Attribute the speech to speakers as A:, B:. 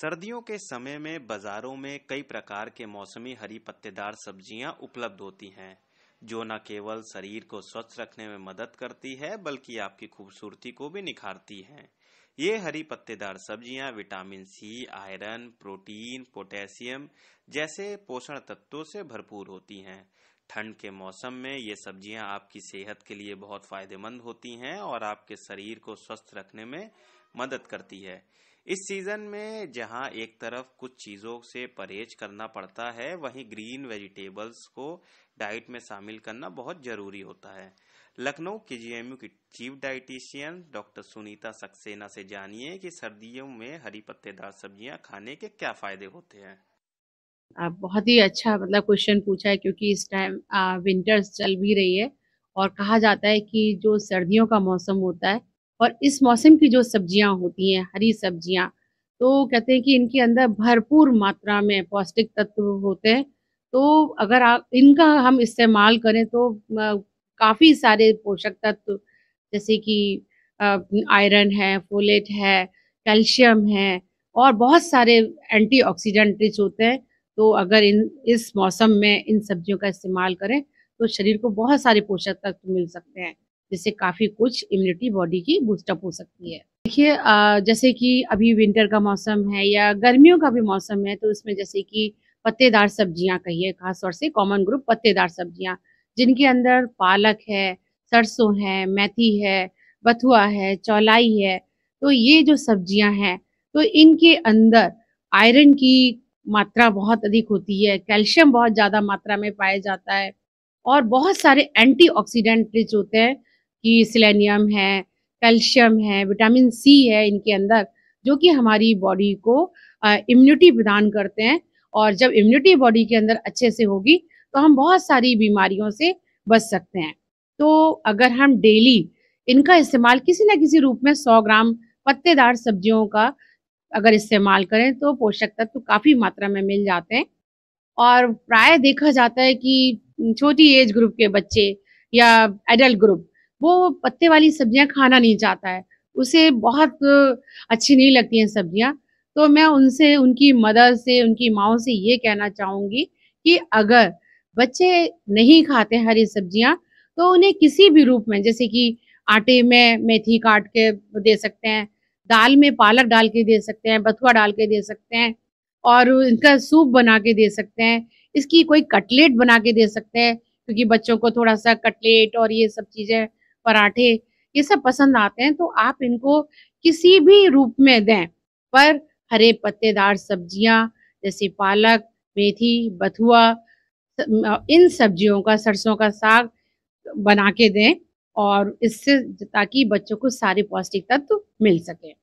A: सर्दियों के समय में बाजारों में कई प्रकार के मौसमी हरी पत्तेदार सब्जियां उपलब्ध होती हैं जो न केवल शरीर को स्वच्छ रखने में मदद करती है बल्कि आपकी खूबसूरती को भी निखारती हैं ये हरी पत्तेदार सब्जियां vitamin C iron protein potassium जैसे पोषण तत्वों से भरपूर होती हैं ठंड के मौसम में ये सब्जियां आपकी सेहत के लिए बहुत फायदेमंद होती हैं और आपके शरीर को स्वस्थ रखने में मदद करती है इस सीजन में जहां एक तरफ कुछ चीजों से परहेज करना पड़ता है वहीं ग्रीन वेजिटेबल्स को डाइट में शामिल करना बहुत जरूरी होता है लखनऊ के जीएमयू की chief dietitian doctor Sunita Saxena से जानिए कि सर्दियों में हरी पत्तेदार सब्जियां खाने के क्या फायदे होते हैं
B: आप बहुत ही अच्छा मतलब क्वेश्चन पूछा है क्योंकि इस टाइम विंटर्स चल भी रही है और कहा जाता है कि जो सर्दियों का मौसम होता है और इस मौसम की जो सब्जियां होती हैं हरी सब्जियां तो कहते हैं कि इनके अंदर भरपूर मात्रा में पौष्टिक तत्व होते हैं तो अगर आप इनका हम इस्तेमाल करें तो काफ़ी सारे पोषक तत्व जैसे कि आयरन है फोलेट है कैल्शियम है और बहुत सारे एंटी ऑक्सीडेंट होते हैं तो अगर इन इस मौसम में इन सब्जियों का इस्तेमाल करें तो शरीर को बहुत सारे पोषक तत्व मिल सकते हैं जिससे काफ़ी कुछ इम्यूनिटी बॉडी की बूस्टअप हो सकती है देखिए जैसे कि अभी विंटर का मौसम है या गर्मियों का भी मौसम है तो उसमें जैसे कि पत्तेदार सब्जियां कहिए खासतौर से कॉमन ग्रुप पत्तेदार सब्जियां जिनके अंदर पालक है सरसों है मेथी है बथुआ है चौलाई है तो ये जो सब्जियां हैं तो इनके अंदर आयरन की मात्रा बहुत अधिक होती है कैल्शियम बहुत ज़्यादा मात्रा में पाया जाता है और बहुत सारे एंटी रिच होते हैं कि सिलेनियम है कैल्शियम है विटामिन सी है इनके अंदर जो कि हमारी बॉडी को इम्यूनिटी प्रदान करते हैं और जब इम्यूनिटी बॉडी के अंदर अच्छे से होगी तो हम बहुत सारी बीमारियों से बच सकते हैं तो अगर हम डेली इनका इस्तेमाल किसी न किसी रूप में 100 ग्राम पत्तेदार सब्जियों का अगर इस्तेमाल करें तो पोषक तत्व काफ़ी मात्रा में मिल जाते हैं और प्राय देखा जाता है कि छोटी एज ग्रुप के बच्चे या एडल्ट ग्रुप वो पत्ते वाली सब्जियां खाना नहीं चाहता है उसे बहुत अच्छी नहीं लगती हैं सब्जियां तो मैं उनसे उनकी मदर से उनकी माओ से ये कहना चाहूँगी कि अगर बच्चे नहीं खाते हरी सब्जियां तो उन्हें किसी भी रूप में जैसे कि आटे में मेथी काट के दे सकते हैं दाल में पालक डाल के दे सकते हैं बथुआ डाल के दे सकते हैं और इनका सूप बना के दे सकते हैं इसकी कोई कटलेट बना के दे सकते हैं क्योंकि बच्चों को थोड़ा सा कटलेट और ये सब चीज़ें पराठे ये सब पसंद आते हैं तो आप इनको किसी भी रूप में दें पर हरे पत्तेदार सब्जियां जैसे पालक मेथी बथुआ इन सब्जियों का सरसों का साग बना के दें और इससे ताकि बच्चों को सारे पौष्टिक तत्व मिल सकें